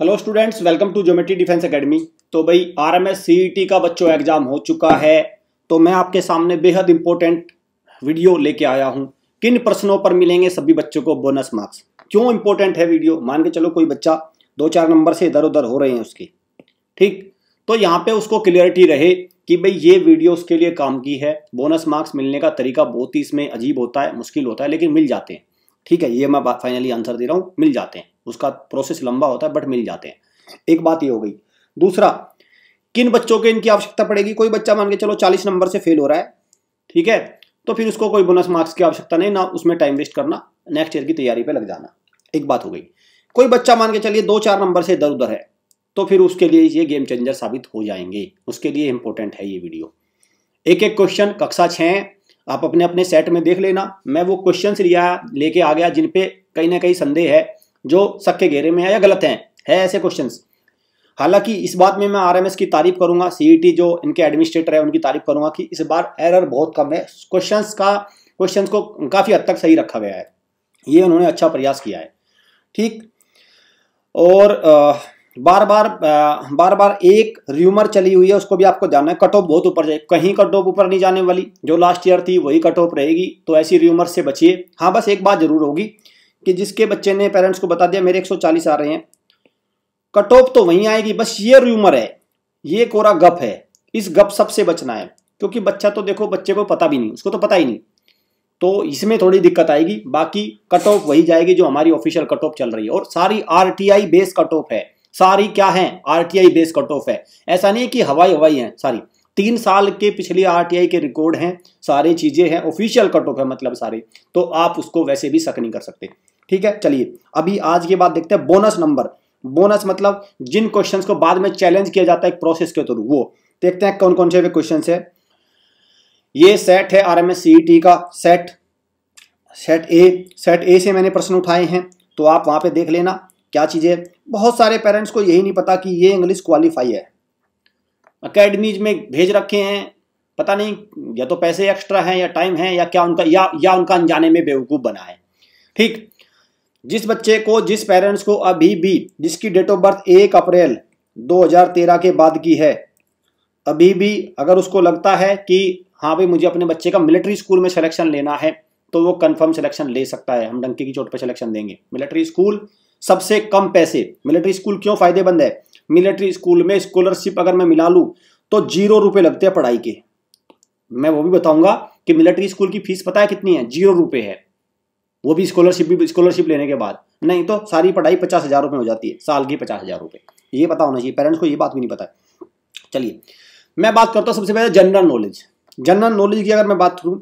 hello students welcome to geometry defence academy तो भाई R M e का बच्चों एग्जाम हो चुका है तो मैं आपके सामने बेहद इंपॉर्टेंट वीडियो लेके आया हूँ किन प्रश्नों पर मिलेंगे सभी बच्चों को बोनस मार्क्स क्यों इंपॉर्टेंट है वीडियो मान के चलो कोई बच्चा दो चार नंबर से इधर उधर हो रहे हैं उसके ठीक तो यहाँ पे उसको क्लियरिटी रहे कि भाई ये वीडियो उसके लिए काम की है बोनस मार्क्स मिलने का तरीका बहुत ही इसमें अजीब होता है मुश्किल होता है लेकिन मिल जाते हैं ठीक है ये मैं फाइनली आंसर दे रहा हूँ मिल जाते हैं उसका प्रोसेस लंबा होता है बट मिल जाते हैं एक बात ये हो गई दूसरा किन बच्चों के इनकी आवश्यकता पड़ेगी कोई बच्चा मान के चलो चालीस नंबर से फेल हो रहा है ठीक है तो फिर उसको कोई बोनस मार्क्स की आवश्यकता नहीं ना उसमें टाइम वेस्ट करना नेक्स्ट ईयर की तैयारी पर लग जाना एक बात हो गई कोई बच्चा मान के चलिए दो चार नंबर से इधर उधर है तो फिर उसके लिए ये गेम चेंजर साबित हो जाएंगे उसके लिए इंपॉर्टेंट है ये वीडियो एक एक क्वेश्चन कक्षा छः आप अपने अपने सेट में देख लेना मैं वो क्वेश्चन लिया लेके आ गया जिन पे कहीं ना कहीं संदेह है जो शक के घेरे में है या गलत हैं है ऐसे क्वेश्चन हालांकि इस बात में मैं आर की तारीफ करूंगा सी e जो इनके एडमिनिस्ट्रेटर है उनकी तारीफ करूंगा कि इस बार एरर बहुत कम है क्वेश्चन का क्वेश्चन को काफ़ी हद तक सही रखा गया है ये उन्होंने अच्छा प्रयास किया है ठीक और बार बार बार बार एक र्यूमर चली हुई है उसको भी आपको जानना है कट ऑफ बहुत ऊपर जाए कहीं कट ऑफ ऊपर नहीं जाने वाली जो लास्ट ईयर थी वही कट ऑफ रहेगी तो ऐसी र्यूमर से बचिए हाँ बस एक बात जरूर होगी कि जिसके बच्चे ने पेरेंट्स को बता दिया मेरे 140 आ रहे हैं कट ऑफ तो वहीं आएगी बस ये र्यूमर है ये कोरा गप है इस गप सब से बचना है क्योंकि बच्चा तो देखो बच्चे को पता भी नहीं उसको तो पता ही नहीं तो इसमें थोड़ी दिक्कत आएगी बाकी कट ऑफ वही जाएगी जो हमारी ऑफिशियल कट ऑफ चल रही है और सारी आरटीआई बेस कट ऑफ है सारी क्या है आरटीआई बेस कट ऑफ है ऐसा नहीं है कि हवाई हवाई है सारी तीन साल के पिछले आरटीआई के रिकॉर्ड हैं सारी चीजें हैं ऑफिशियल कट ऑफ है मतलब सारे तो आप उसको वैसे भी शक नहीं कर सकते ठीक है चलिए अभी आज के बाद देखते हैं बोनस नंबर बोनस मतलब जिन क्वेश्चन को बाद में चैलेंज किया जाता है प्रोसेस के थ्रू वो देखते हैं कौन कौन से क्वेश्चन है ये सेट है आर एम का set set A set A से मैंने प्रश्न उठाए हैं तो आप वहां पे देख लेना क्या चीज़ें बहुत सारे पेरेंट्स को यही नहीं पता कि ये इंग्लिश क्वालिफाई है अकेडमीज में भेज रखे हैं पता नहीं या तो पैसे एक्स्ट्रा हैं या टाइम है या क्या उनका या या उनका अनजाने में बेवकूफ़ बना है ठीक जिस बच्चे को जिस पेरेंट्स को अभी भी जिसकी डेट ऑफ बर्थ एक अप्रैल 2013 के बाद की है अभी भी अगर उसको लगता है कि हाँ भाई मुझे अपने बच्चे का मिलिट्री स्कूल में सिलेक्शन लेना है तो वो कंफर्म सिलेक्शन ले सकता है हम डंकी की चोट पर सिलेक्शन देंगे मिलिट्री स्कूल सबसे कम पैसे मिलिट्री स्कूल क्यों फायदेमंद है मिलिट्री स्कूल में स्कॉलरशिप अगर मैं मिला लूँ तो जीरो रुपये लगते हैं पढ़ाई के मैं वो भी बताऊंगा कि मिलिट्री स्कूल की फीस पता है कितनी है जीरो रुपये है वो भी स्कॉलरशिप भी स्कॉलरशिप लेने के बाद नहीं तो सारी पढ़ाई पचास हज़ार रुपये हो जाती है साल की पचास हज़ार रुपये ये पता होना चाहिए पेरेंट्स को ये बात भी नहीं पता है चलिए मैं बात करता हूँ सबसे पहले जनरल नॉलेज जनरल नॉलेज की अगर मैं बात करूँ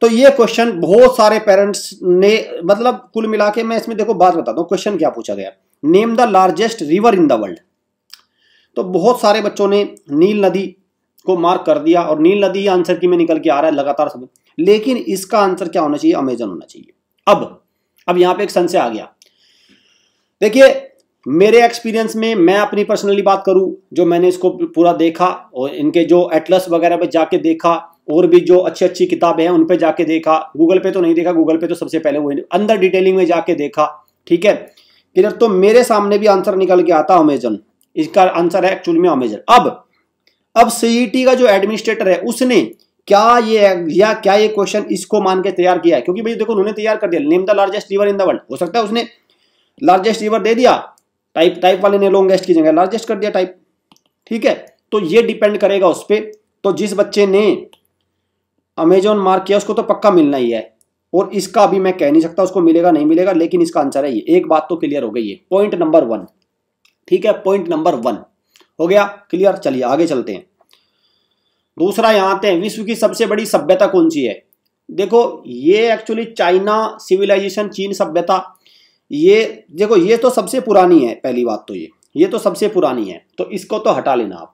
तो ये क्वेश्चन बहुत सारे पेरेंट्स ने मतलब कुल मिला के मैं इसमें देखो बात बताता हूँ क्वेश्चन क्या पूछा गया name the largest river in the world तो बहुत सारे बच्चों ने नील नदी को मार्क कर दिया और नील नदी आंसर की में निकल के आ रहा है लगातार सब लेकिन इसका आंसर क्या होना चाहिए अमेजन होना चाहिए अब अब यहां पे एक संशय आ गया देखिए मेरे एक्सपीरियंस में मैं अपनी पर्सनली बात करूं जो मैंने इसको पूरा देखा और इनके जो एटलस वगैरह पे जाके देखा और भी जो अच्छी अच्छी किताबें हैं उन पे जाके देखा गूगल पे तो नहीं देखा गूगल पे तो सबसे पहले वो अंदर डिटेलिंग में जाके देखा ठीक है क्लियर तो मेरे सामने भी आंसर निकल के आता अमेजन इसका आंसर है एक्चुअल में अमेजन अब अब सीईटी e का जो एडमिनिस्ट्रेटर है उसने क्या ये या क्या ये क्वेश्चन इसको मान के तैयार किया है क्योंकि भाई देखो उन्होंने तैयार कर दिया name the largest river in the world हो सकता है उसने लार्जेस्ट रिवर दे दिया टाइप टाइप वाले ने लॉन्गेस्ट की जगह लार्जेस्ट कर दिया टाइप ठीक है तो ये डिपेंड करेगा उस पर तो जिस बच्चे ने अमेजोन मार्क किया उसको तो पक्का मिलना ही है और इसका अभी मैं कह नहीं सकता उसको मिलेगा नहीं मिलेगा लेकिन इसका आंसर है ये एक बात तो क्लियर हो गई है पॉइंट नंबर वन ठीक है पॉइंट नंबर वन हो गया क्लियर चलिए आगे चलते हैं दूसरा यहाँ आते हैं विश्व की सबसे बड़ी सभ्यता कौन सी है देखो ये एक्चुअली चाइना सिविलाइजेशन चीन सभ्यता ये देखो ये तो सबसे पुरानी है पहली बात तो ये ये तो सबसे पुरानी है तो इसको तो हटा लेना आप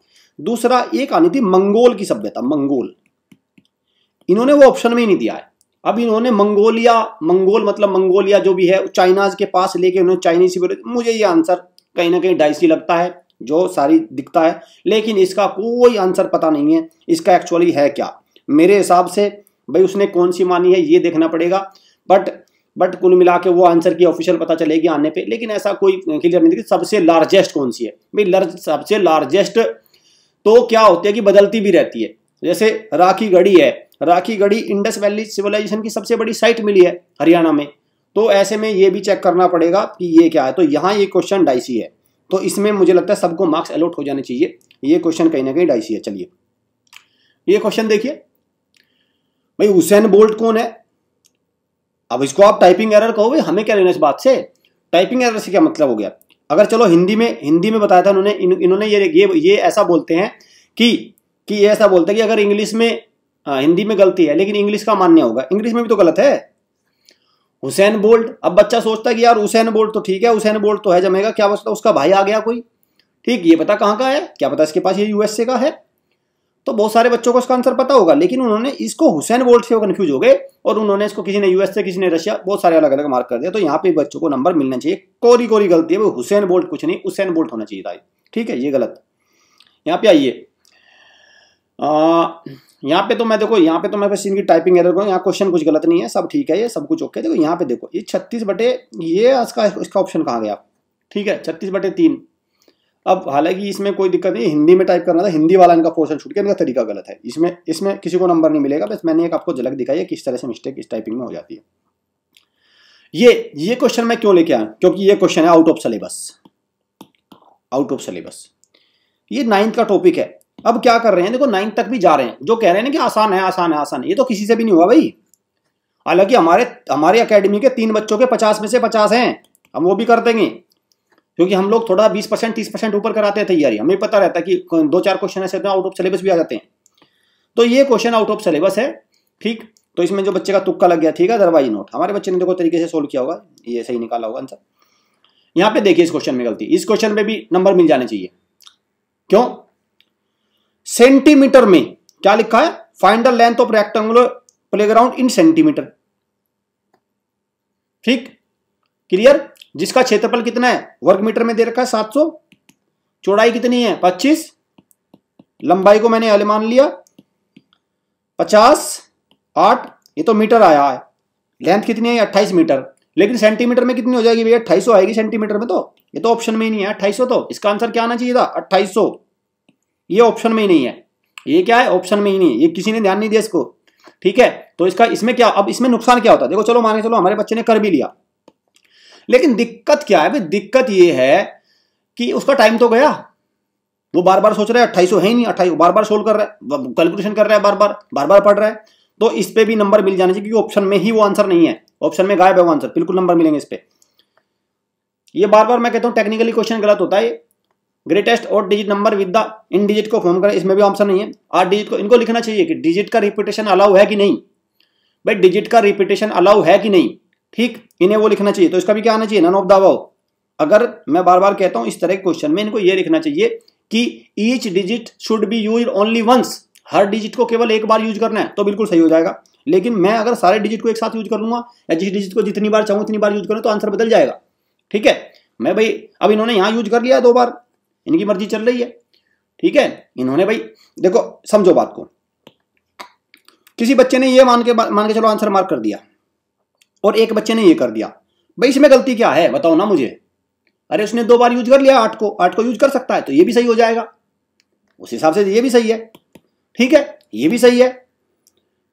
दूसरा एक आनी थी मंगोल की सभ्यता मंगोल इन्होंने वो ऑप्शन में ही नहीं दिया है अब इन्होंने मंगोलिया मंगोल मतलब मंगोलिया जो भी है चाइनाज के पास लेके उन्होंने चाइनीज मुझे ये आंसर कहीं ना कहीं डाइसी लगता है जो सारी दिखता है लेकिन इसका कोई आंसर पता नहीं है इसका एक्चुअली है क्या मेरे हिसाब से भाई उसने कौन सी मानी है ये देखना पड़ेगा बट बट कुल मिला के वो आंसर की ऑफिशियल पता चलेगी आने पे लेकिन ऐसा कोई क्लियर नहीं देखिए सबसे लार्जेस्ट कौन सी है भाई लार्ज सबसे लार्जेस्ट तो क्या होती है कि बदलती भी रहती है जैसे राखी गढ़ी है Rakhi Garhi Indus valley civilisation की सबसे बड़ी साइट मिली है हरियाणा में तो ऐसे में ये भी चेक करना पड़ेगा कि ये क्या है तो यहाँ ये क्वेश्चन डाइसी है तो इसमें मुझे लगता है सबको मार्क्स अलॉट हो जाने चाहिए ये क्वेश्चन कहीं ना कहीं डाइसी है चलिए ये क्वेश्चन देखिए भाई हुसैन बोल्ट कौन है अब इसको आप टाइपिंग एरर कहोगे हमें क्या लेना इस बात से टाइपिंग एरर से क्या मतलब हो गया अगर चलो हिंदी में हिंदी में बताया था उन्होंने इन, इन्होंने ये ये ये ऐसा बोलते हैं कि कि ये ऐसा बोलते हैं कि अगर इंग्लिश में आ, हिंदी में गलती है लेकिन इंग्लिश का मान्य होगा इंग्लिश में भी तो गलत है हुसैन बोल्ट अब बच्चा सोचता है कि यार हुसैन बोल्ट तो ठीक है हुसैन बोल्ट तो है जमेगा क्या बचता उसका भाई आ गया कोई ठीक ये पता कहाँ का है क्या पता इसके पास ये यूएसए का है तो बहुत सारे बच्चों को इसका आंसर पता होगा लेकिन उन्होंने इसको हुसैन बोल्ट से कन्फ्यूज हो गए और उन्होंने इसको किसी ने यूएसए किसी ने रशिया बहुत सारे अलग अलग मार्क कर दिया तो यहाँ पे बच्चों को नंबर मिलना चाहिए कोरी कोरी गलती है वो हुसैन बोल्ट कुछ नहीं हुसैन बोल्ट होना चाहिए था ठीक है ये गलत यहाँ पे आइए यहाँ पे तो मैं देखो यहाँ पे तो मैं बस इनकी टाइपिंग एरर करूँ यहाँ क्वेश्चन कुछ गलत नहीं है सब ठीक है ये सब कुछ ओके देखो यहाँ पे देखो ये छत्तीस बटे ये इसका इसका ऑप्शन कहाँ गया ठीक है छत्तीस बटे तीन अब हालांकि इसमें कोई दिक्कत नहीं हिंदी में टाइप करना था हिंदी वाला इनका पोर्शन छूट गया इनका तरीका गलत है इसमें इसमें किसी को नंबर नहीं मिलेगा बस मैंने एक आपको झलक दिखाई है किस तरह से मिस्टेक इस टाइपिंग में हो जाती है ये ये क्वेश्चन मैं क्यों लेके आया क्योंकि ये क्वेश्चन है out of syllabus out of syllabus ये नाइन्थ का टॉपिक है अब क्या कर रहे हैं देखो नाइन्थ तक भी जा रहे हैं जो कह रहे हैं ना कि आसान है आसान है आसान है ये तो किसी से भी नहीं हुआ भाई हालांकि हमारे हमारे अकेडमी के तीन बच्चों के पचास में से पचास हैं हम वो भी कर देंगे क्योंकि हम लोग थोड़ा बीस परसेंट तीस परसेंट ऊपर कराते हैं तैयारी हमें पता रहता है कि दो चार क्वेश्चन ऐसे आउट ऑफ सिलेबस भी आ जाते हैं तो ये क्वेश्चन आउट ऑफ सिलेबस है ठीक तो इसमें जो बच्चे का तुक्का लग गया ठीक है अदरवाइज नोट हमारे बच्चे ने देखो तरीके से सोल्व किया होगा ये सही निकाला होगा आंसर यहाँ पे देखिए इस क्वेश्चन में गलती इस क्वेश्चन में भी नंबर मिल जाने चाहिए क्यों सेंटीमीटर में क्या लिखा है find the length of rectangular playground in centimetre ठीक क्लियर जिसका क्षेत्रफल कितना है वर्ग मीटर में दे रखा है 700 चौड़ाई कितनी है 25 लंबाई को मैंने अल मान लिया 50 8 ये तो मीटर आया है लेंथ कितनी है 28 मीटर लेकिन सेंटीमीटर में कितनी हो जाएगी भैया 2800 आएगी सेंटीमीटर में तो ये तो ऑप्शन में ही नहीं है 2800 तो इसका आंसर क्या आना चाहिए था अट्ठाईस ये ऑप्शन में ही नहीं है ये क्या है ऑप्शन में ही नहीं है ये किसी ने ध्यान नहीं दिया इसको ठीक है तो इसका इसमें क्या अब इसमें नुकसान क्या होता है देखो चलो माने चलो हमारे बच्चे ने कर भी लिया लेकिन दिक्कत क्या है भाई दिक्कत ये है कि उसका टाइम तो गया वो बार बार सोच रहा है अट्ठाईस है ही नहीं अट्ठाईस बार बार सोल्व कर रहा है कैलकुलेशन कर रहा है बार बार बार बार पढ़ रहा है तो इस पर भी नंबर मिल जाने चाहिए क्योंकि ऑप्शन में ही वो आंसर नहीं है ऑप्शन में गायब है वो आंसर बिल्कुल नंबर मिलेंगे इस पर यह बार बार मैं कहता हूँ टेक्निकली क्वेश्चन गलत होता है ग्रेटेस्ट और डिजिट नंबर विद द इन डिजिट को फॉर्म करें इसमें भी ऑप्शन नहीं है आठ डिजिट को इनको लिखना चाहिए कि डिजिट का रिपीटेशन अलाउ है कि नहीं भाई डिजिट का रिपीटेशन अलाउ है कि नहीं ठीक इन्हें वो लिखना चाहिए तो इसका भी क्या आना चाहिए नन ऑफ द अगर मैं बार बार कहता हूं इस तरह के क्वेश्चन में इनको ये लिखना चाहिए कि each digit should be use only once हर डिजिट को केवल एक बार यूज करना है तो बिल्कुल सही हो जाएगा लेकिन मैं अगर सारे डिजिट को एक साथ यूज कर लूंगा या जिस डिजिट को जितनी बार चाहूँ उतनी बार यूज करूँ तो आंसर बदल जाएगा ठीक है मैं भाई अब इन्होंने यहाँ यूज कर लिया दो बार इनकी मर्जी चल रही है ठीक है इन्होंने भाई देखो समझो बात को किसी बच्चे ने ये मान के मान के चलो आंसर मार्क कर दिया और एक बच्चे ने ये कर दिया भाई इसमें गलती क्या है बताओ ना मुझे अरे उसने दो बार यूज कर लिया आठ को आठ को यूज कर सकता है तो ये भी सही हो जाएगा उस हिसाब से ये भी सही है ठीक है ये भी सही है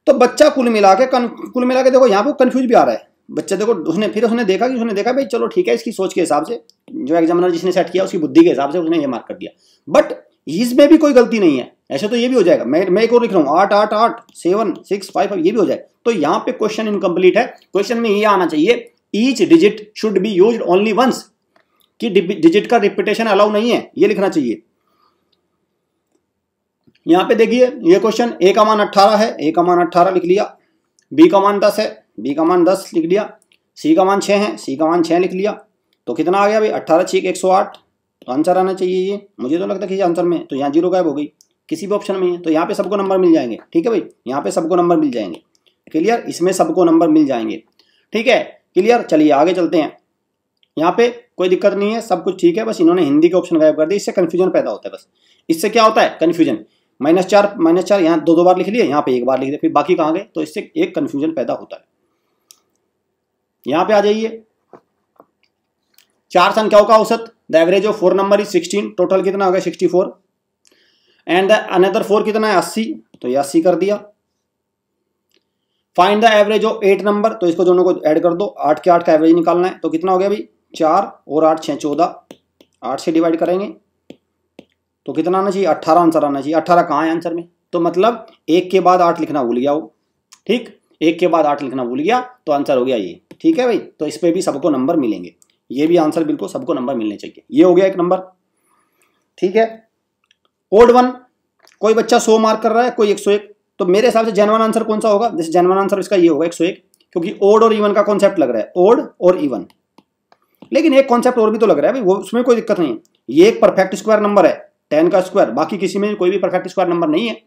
तो बच्चा कुल मिला के कुल मिला के देखो यहां पर कंफ्यूज भी आ रहा है बच्चा देखो उसने फिर उसने देखा कि उसने देखा भाई चलो ठीक है इसकी सोच के हिसाब से जो एग्जामिनर जिसने सेट किया उसकी बुद्धि के हिसाब से उसने ये मार्क कर दिया बट इसमें भी कोई गलती नहीं है ऐसे तो ये भी हो जाएगा मैं मैं एक और लिख रहा हूँ आठ आठ आठ सेवन सिक्स फाइव फाइव ये भी हो जाए तो यहाँ पे क्वेश्चन इनकम्प्लीट है क्वेश्चन में ये आना चाहिए each digit should be use only once कि डिजिट का रिपीटेशन अलाउ नहीं है ये लिखना चाहिए यहाँ पे देखिए ये क्वेश्चन ए का मान अट्ठारह है ए का मान अट्ठारह लिख लिया बी का मान दस है बी का मान दस लिख लिया सी का मान छः है सी का मान छः लिख लिया तो कितना आ गया भाई अट्ठारह छः एक सौ आठ तो आंसर आना चाहिए ये मुझे तो लगता है किसी आंसर में तो यहाँ जीरो गायब हो गई किसी भी ऑप्शन में है तो यहाँ पे सबको नंबर मिल जाएंगे ठीक है भाई यहाँ पे सबको नंबर मिल जाएंगे क्लियर इसमें सबको नंबर मिल जाएंगे ठीक है क्लियर चलिए आगे चलते हैं यहाँ पे कोई दिक्कत नहीं है सब कुछ ठीक है बस इन्होंने हिंदी के ऑप्शन गायब कर दिए इससे कन्फ्यूजन पैदा होता है बस इससे क्या होता है कन्फ्यूजन माइनस चार माइनस चार यहाँ दो दो बार लिख लिए यहाँ पे एक बार लिख दिया फिर बाकी कहाँ गए तो इससे एक कन्फ्यूजन पैदा होता है यहां पे आ जाइए चार संख्याओं का औसत the average of four number is sixteen total कितना हो गया sixty four and another four कितना है अस्सी तो ये अस्सी कर दिया find the average of eight number तो इसको दोनों को ऐड कर दो आठ के आठ का एवरेज निकालना है तो कितना हो गया भाई चार और आठ छह चौदह आठ से डिवाइड करेंगे तो कितना आना चाहिए अट्ठारह आंसर आना चाहिए अट्ठारह कहाँ है आंसर में तो मतलब एक के बाद आठ लिखना भूल गया वो ठीक एक के बाद आठ लिखना भूल गया तो आंसर हो गया ये ठीक है भाई तो इस पर भी सबको नंबर मिलेंगे ये भी आंसर बिल्कुल सबको नंबर मिलने चाहिए ये हो गया एक नंबर ठीक है ओड वन कोई बच्चा सो मार्क कर रहा है कोई एक सौ एक तो मेरे हिसाब से जेनवन आंसर कौन सा होगा जैसे जेनवन आंसर इसका ये होगा एक सौ एक क्योंकि ओड और इवन का कॉन्सेप्ट लग रहा है ओड और इवन लेकिन एक कॉन्सेप्ट और भी तो लग रहा है भाई वो उसमें कोई दिक्कत नहीं है ये एक परफेक्ट स्क्वायर नंबर है टेन का स्क्वायर बाकी किसी में कोई भी परफेक्ट स्क्वायर नंबर नहीं है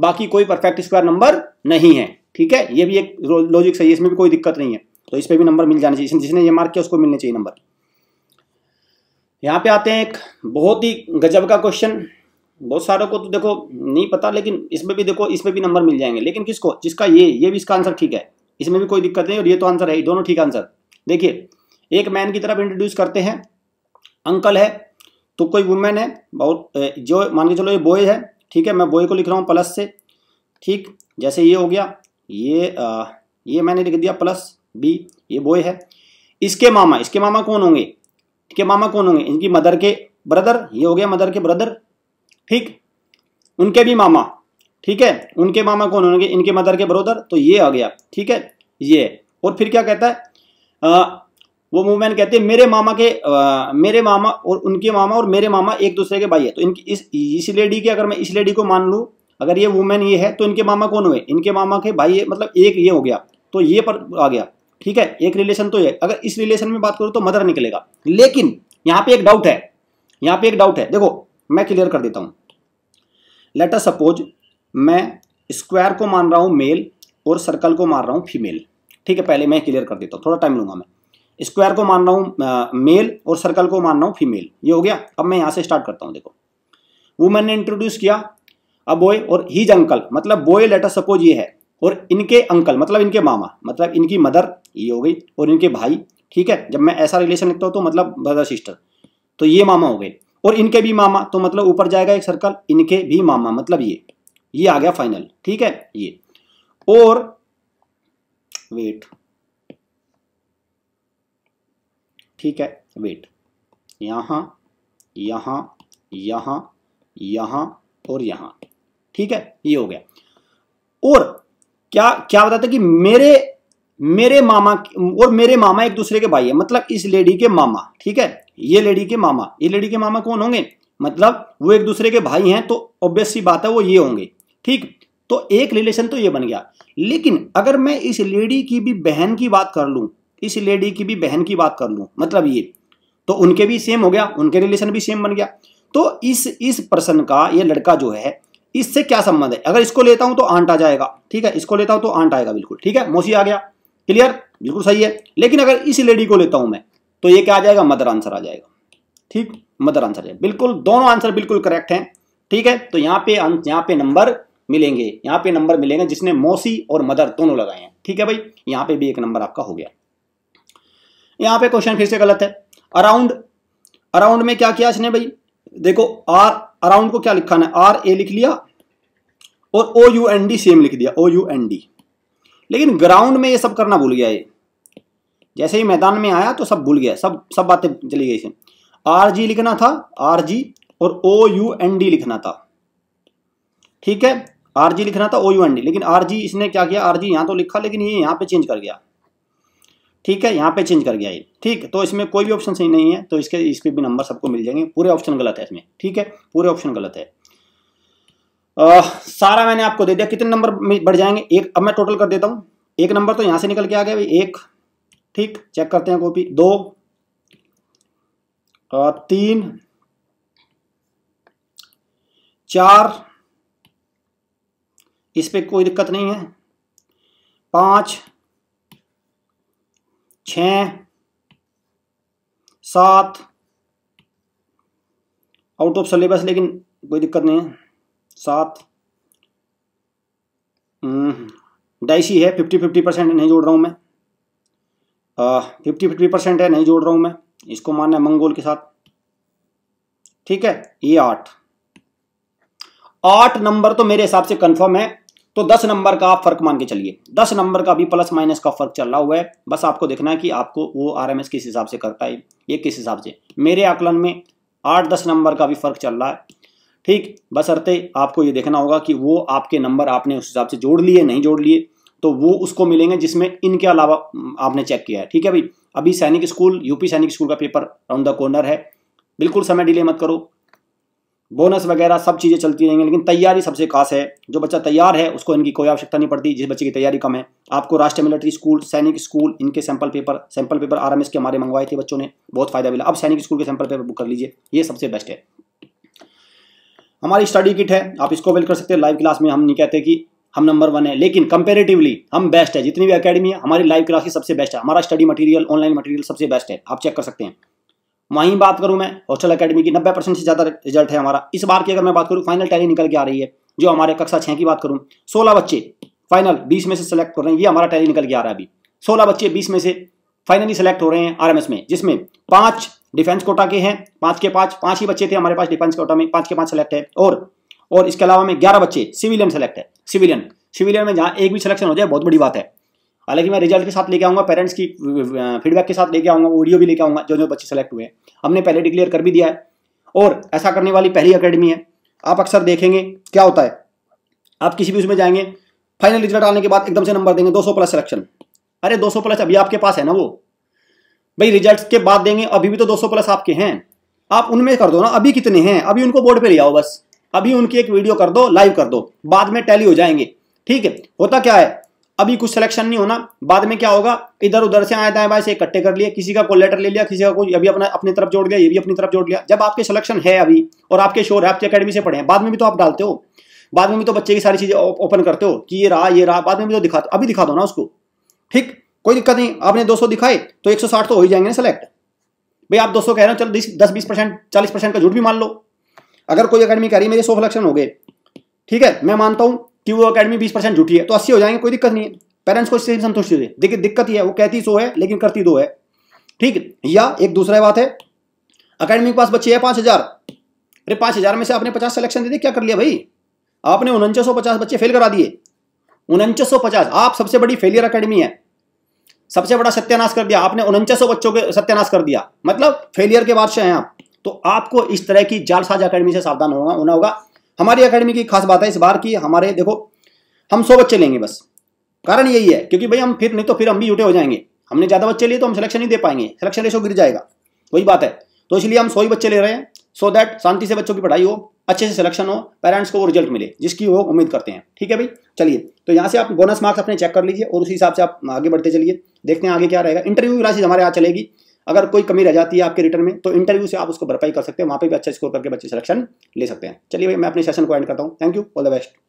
बाकी कोई परफेक्ट स्क्वायर नंबर नहीं है ठीक है ये भी एक लॉजिक सही है इसमें भी कोई दिक्कत नहीं है तो इस पर भी नंबर मिल जाने चाहिए जिसने ये मार्क किया उसको मिलने चाहिए नंबर यहाँ पे आते हैं एक बहुत ही गजब का क्वेश्चन बहुत सारों को तो देखो नहीं पता लेकिन इसमें भी देखो इसमें भी नंबर मिल जाएंगे लेकिन किसको जिसका ये ये भी इसका आंसर ठीक है इसमें भी कोई दिक्कत नहीं और ये तो आंसर है दोनों ठीक आंसर देखिए एक मैन की तरफ इंट्रोड्यूस करते हैं अंकल है तो कोई वुमेन है बहुत जो मान के चलो ये बॉय है ठीक है मैं बॉय को लिख रहा हूँ प्लस से ठीक जैसे ये हो गया ये आ, ये मैंने लिख दिया प्लस बी ये बॉय है इसके मामा इसके मामा कौन होंगे इसके मामा कौन होंगे इनकी मदर के ब्रदर ये हो गया मदर के ब्रदर ठीक उनके भी मामा ठीक है उनके मामा कौन होंगे इनके मदर के ब्रदर तो ये आ गया ठीक है ये और फिर क्या कहता है आ, वो वुमेन कहती है मेरे मामा के आ, मेरे मामा और उनके मामा और मेरे मामा एक दूसरे के भाई है तो इनकी इस इस लेडी के अगर मैं इस लेडी को मान लूँ अगर ये वुमेन ये है तो इनके मामा कौन हुए इनके मामा के भाई ये मतलब एक ये हो गया तो ये पर आ गया ठीक है एक रिलेशन तो ये अगर इस रिलेशन में बात करूँ तो मदर निकलेगा लेकिन यहाँ पे एक डाउट है यहाँ पे एक डाउट है देखो मैं क्लियर कर देता हूँ लेटर सपोज मैं स्क्वायर को मान रहा हूँ मेल और सर्कल को मान रहा हूँ फीमेल ठीक है पहले मैं क्लियर कर देता हूँ थोड़ा टाइम लूंगा मैं स्क्वायर को मान रहा हूँ मेल और सर्कल को मान रहा हूँ फीमेल ये हो गया अब मैं यहाँ से स्टार्ट करता हूँ देखो वुमेन ने इंट्रोड्यूस किया अ बॉय और हीज अंकल मतलब बॉय लेटर सपोज ये है और इनके अंकल मतलब इनके मामा मतलब इनकी मदर ये हो गई और इनके भाई ठीक है जब मैं ऐसा रिलेशन लिखता हूँ तो मतलब ब्रदर सिस्टर तो ये मामा हो गए और इनके भी मामा तो मतलब ऊपर जाएगा एक सर्कल इनके भी मामा मतलब ये ये आ गया फाइनल ठीक है ये और वेट ठीक है वेट यहाँ यहाँ यहाँ यहाँ और यहाँ ठीक है ये हो गया और क्या क्या बताता कि मेरे मेरे मामा और मेरे मामा एक दूसरे के भाई है मतलब इस लेडी के मामा ठीक है ये लेडी के मामा ये लेडी के मामा कौन होंगे मतलब वो एक दूसरे के भाई हैं तो ऑब्वियस सी बात है वो ये होंगे ठीक तो एक रिलेशन तो ये बन गया लेकिन अगर मैं इस लेडी की भी बहन की बात कर लूं इस लेडी की भी बहन की बात कर लूँ मतलब ये तो उनके भी सेम हो गया उनके रिलेशन भी सेम बन गया तो इस इस पर्सन का ये लड़का जो है इससे क्या संबंध है अगर इसको लेता हूं तो आंट आ जाएगा ठीक है इसको लेता हूं तो आंट आएगा बिल्कुल ठीक है मोसी आ गया क्लियर बिल्कुल सही है लेकिन अगर इस लेडी को लेता हूं मैं तो ये क्या आ जाएगा मदर आंसर आ जाएगा ठीक मदर आंसर है बिल्कुल दोनों आंसर बिल्कुल करेक्ट है ठीक है तो यहाँ पे यहाँ पे नंबर मिलेंगे यहाँ पे नंबर मिलेंगे जिसने मौसी और मदर दोनों लगाए हैं ठीक है भाई यहाँ पे भी एक नंबर आपका हो गया यहाँ पे क्वेश्चन फिर से गलत है अराउंड अराउंड में क्या किया इसने भाई देखो आर अराउंड को क्या लिखा है आर ए लिख लिया और O U N D same लिख दिया ओ यू एन डी लेकिन ग्राउंड में ये सब करना भूल गया ये जैसे ही मैदान में आया तो सब भूल गया सब सब बातें चली गई इसे आर जी लिखना था आर जी और ओ यू एन डी लिखना था ठीक है आर जी लिखना था ओ यू एन डी लेकिन आर जी इसने क्या किया आर जी यहां तो लिखा लेकिन ये यहां पे चेंज कर गया ठीक है यहाँ पे चेंज कर गया ये ठीक तो इसमें कोई भी ऑप्शन सही नहीं है तो इसके इस पर भी नंबर सबको मिल जाएंगे पूरे ऑप्शन गलत है इसमें ठीक है पूरे ऑप्शन गलत है आ, सारा मैंने आपको दे दिया कितने नंबर बढ़ जाएंगे एक अब मैं टोटल कर देता हूँ एक नंबर तो यहाँ से निकल के आ गया एक ठीक चेक करते हैं कॉपी दो आ, तीन चार इस पर कोई दिक्कत नहीं है पाँच छ सात आउट ऑफ सिलेबस लेकिन कोई दिक्कत नहीं है सात डाइसी हम्म, है फिफ्टी फिफ्टी परसेंट नहीं जोड़ रहा हूं मैं फिफ्टी फिफ्टी परसेंट है नहीं जोड़ रहा हूं मैं इसको मानना है मंगोल के साथ ठीक है ये आठ आठ नंबर तो मेरे हिसाब से कंफर्म है तो दस नंबर का आप फर्क मान के चलिए दस नंबर का भी प्लस माइनस का फर्क चल रहा हुआ है बस आपको देखना है कि आपको वो आर किस हिसाब से करता है ये किस हिसाब से मेरे आकलन में आठ दस नंबर का भी फर्क चल रहा है ठीक बसरते आपको ये देखना होगा कि वो आपके नंबर आपने उस हिसाब से जोड़ लिए नहीं जोड़ लिए तो वो उसको मिलेंगे जिसमें इनके अलावा आपने चेक किया है ठीक है भाई अभी Sainik school UP Sainik school का पेपर राउंड द कॉर्नर है बिल्कुल समय डिले मत करो बोनस वगैरह सब चीज़ें चलती रहेंगी लेकिन तैयारी सबसे खास है जो बच्चा तैयार है उसको इनकी कोई आवश्यकता नहीं पड़ती जिस बच्चे की तैयारी कम है आपको Rashtriya military school Sainik school इनके सैंपल पेपर सैंपल पेपर आर के हमारे मंगवाए थे बच्चों ने बहुत फायदा मिला अब सैनिक स्कूल के सैंपल पेपर बुक कर लीजिए ये सबसे बेस्ट है हमारी स्टडी किट है आप इसको अवेल कर सकते हैं लाइव क्लास में हम नहीं कहते कि हम नंबर वन है लेकिन कंपेरेटिवली हम बेस्ट है जितनी भी अकेडमी है हमारी लाइव क्लास की सबसे बेस्ट है हमारा स्टडी मटेरियल ऑनलाइन मटेरियल सबसे बेस्ट है आप चेक कर सकते हैं वहीं बात करूं मैं हॉस्टल अकेडमी की नब्बे परसेंट से ज़्यादा रिजल्ट है हमारा इस बार की अगर मैं बात करूं फाइनल टैली निकल के आ रही है जो हमारे कक्षा छः की बात करूं सोलह बच्चे फाइनल बीस में से सेलेक्ट कर रहे हैं ये हमारा टैली निकल के आ रहा है अभी सोलह बच्चे बीस में से फाइनली सेलेक्ट हो रहे हैं आर में जिसमें पाँच डिफेंस कोटा के हैं पाँच के पाँच पाँच ही बच्चे थे हमारे पास डिफेंस कोटा में पाँच के पाँच सेलेक्ट है और और इसके अलावा में ग्यारह बच्चे सिविलियन सेलेक्ट है सिविलियन सिविलियन में जहाँ एक भी सिलेक्शन हो जाए बहुत बड़ी बात है हालांकि मैं रिजल्ट के साथ लेके आऊँगा पेरेंट्स की फीडबैक के साथ लेके आऊँगा ऑडियो भी लेके आऊँगा जो जो बच्चे सेलेक्ट हुए हैं हमने पहले डिक्लेयर कर भी दिया है और ऐसा करने वाली पहली अकेडमी है आप अक्सर देखेंगे क्या होता है आप किसी भी उसमें जाएंगे फाइनल रिजल्ट आने के बाद एकदम से नंबर देंगे 200 प्लस सिलेक्शन अरे 200 प्लस अभी आपके पास है ना वो भाई रिजल्ट के बाद देंगे अभी भी तो 200 प्लस आपके हैं आप उनमें कर दो ना अभी कितने हैं अभी उनको बोर्ड पे ले आओ बस अभी उनकी एक वीडियो कर दो लाइव कर दो बाद में टैली हो जाएंगे ठीक है होता क्या है अभी कुछ सिलेक्शन नहीं होना बाद में क्या होगा इधर उधर से आए दाएं बाएं से इकट्ठे कर लिए किसी का कोई लेटर ले लिया किसी का कोई अभी अपना अपनी तरफ जोड़ लिया ये भी अपनी तरफ जोड़ लिया जब आपके सिलेक्शन है अभी और आपके शोर है आपके अकेडमी से पढ़े हैं बाद में भी तो आप डालते हो बाद में भी तो बच्चे की सारी चीजें ओपन करते हो कि ये रहा ये रहा बाद में भी तो दिखा अभी दिखा दो ना उसको ठीक कोई दिक्कत नहीं आपने सौ दिखाए तो साठ तो हो ही जाएंगे ना सिलेक्ट भाई आप सौ कह रहे हो चलो दस बीस परसेंट चालीस परसेंट का झूठ भी मान लो अगर कोई अकेडमी कह रही मेरे सौ सिलेक्शन हो गए ठीक है मैं मानता हूँ कि वो अकेडमी बीस परसेंट झूठी है तो अस्सी हो जाएंगे कोई दिक्कत नहीं है पेरेंट्स को इससे संतुष्टि दे देखिए दिक्कत ही है वो कहती सो है लेकिन करती दो है ठीक या एक दूसरा बात है अकेडमी के पास बच्चे है पांच हज़ार अरे पांच हज़ार में से आपने पचास सिलेक्शन दे दिए क्या कर लिया भाई आपने उनचास बच्चे फेल करा दिए उनचास आप सबसे बड़ी फेलियर अकेडमी है सबसे बड़ा सत्यानाश कर दिया आपने उनचास बच्चों के सत्यानाश कर दिया मतलब फेलियर के बादशाह हैं आप तो आपको इस तरह की जालसाज अकेडमी से सावधान होना होगा हमारी अकेडमी की खास बात है इस बार की हमारे देखो हम सौ बच्चे लेंगे बस कारण यही है क्योंकि भाई हम फिर नहीं तो फिर हम भी यूटे हो जाएंगे हमने ज़्यादा बच्चे लिए तो हम सिलेक्शन नहीं दे पाएंगे सिलेक्शन रेशो गिर जाएगा वही बात है तो इसलिए हम सौ ही बच्चे ले रहे हैं सो दैट शांति से बच्चों की पढ़ाई हो अच्छे से सिलेक्शन हो पेरेंट्स को वो रिजल्ट मिले जिसकी वो उम्मीद करते हैं ठीक है भाई चलिए तो यहाँ से आप बोनस मार्क्स अपने चेक कर लीजिए और उसी हिसाब से आप आगे बढ़ते चलिए देखते हैं आगे क्या रहेगा इंटरव्यू क्लासेज हमारे यहाँ चलेगी अगर कोई कमी रह जाती है आपके रिटर्न में तो इंटरव्यू से आप उसको भरपाई कर सकते हैं वहाँ पे भी अच्छा स्कोर करके बच्चे सिलेक्शन ले सकते हैं चलिए भाई मैं अपने सेशन को एंड करता हूँ thank you all the best